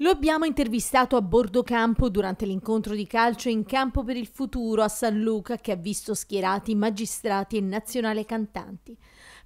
Lo abbiamo intervistato a bordo campo durante l'incontro di calcio in campo per il futuro a San Luca che ha visto schierati magistrati e nazionale cantanti.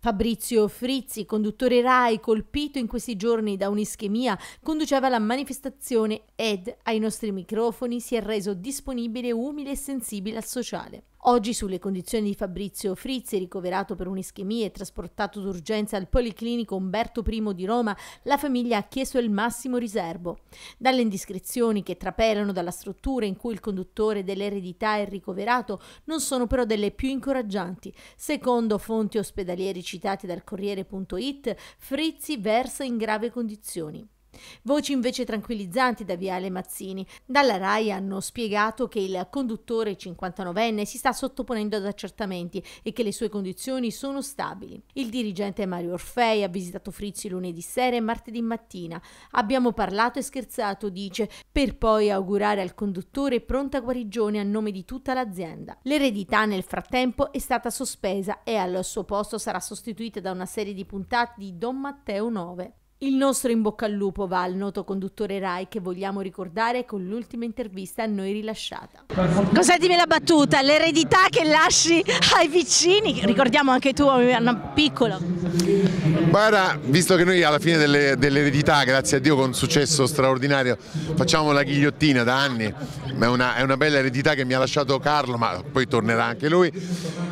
Fabrizio Frizzi, conduttore RAI colpito in questi giorni da un'ischemia, conduceva la manifestazione ed ai nostri microfoni si è reso disponibile, umile e sensibile al sociale. Oggi sulle condizioni di Fabrizio Frizzi, ricoverato per un'ischemia e trasportato d'urgenza al Policlinico Umberto I di Roma, la famiglia ha chiesto il massimo riservo. Dalle indiscrezioni che trapelano dalla struttura in cui il conduttore dell'eredità è ricoverato non sono però delle più incoraggianti. Secondo fonti ospedalieri citati dal Corriere.it, Frizzi versa in grave condizioni. Voci invece tranquillizzanti da Viale Mazzini. Dalla RAI hanno spiegato che il conduttore 59enne si sta sottoponendo ad accertamenti e che le sue condizioni sono stabili. Il dirigente Mario Orfei ha visitato Frizzi lunedì sera e martedì mattina. Abbiamo parlato e scherzato, dice, per poi augurare al conduttore pronta guarigione a nome di tutta l'azienda. L'eredità nel frattempo è stata sospesa e al suo posto sarà sostituita da una serie di puntate di Don Matteo 9. Il nostro in bocca al lupo va al noto conduttore Rai che vogliamo ricordare con l'ultima intervista a noi rilasciata. Cos'è dimmi la battuta, l'eredità che lasci ai vicini, ricordiamo anche tu, oh, Anna Piccolo. Guarda, visto che noi alla fine dell'eredità, grazie a Dio con successo straordinario, facciamo la ghigliottina da anni, è una, è una bella eredità che mi ha lasciato Carlo, ma poi tornerà anche lui,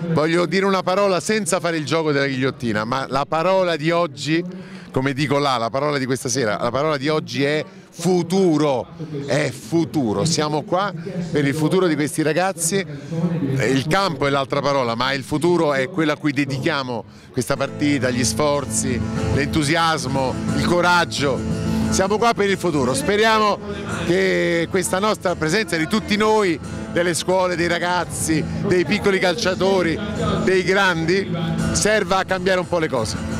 voglio dire una parola senza fare il gioco della ghigliottina, ma la parola di oggi come dico là, la parola di questa sera, la parola di oggi è futuro, è futuro, siamo qua per il futuro di questi ragazzi, il campo è l'altra parola, ma il futuro è quello a cui dedichiamo questa partita, gli sforzi, l'entusiasmo, il coraggio. Siamo qua per il futuro, speriamo che questa nostra presenza di tutti noi, delle scuole, dei ragazzi, dei piccoli calciatori, dei grandi, serva a cambiare un po' le cose.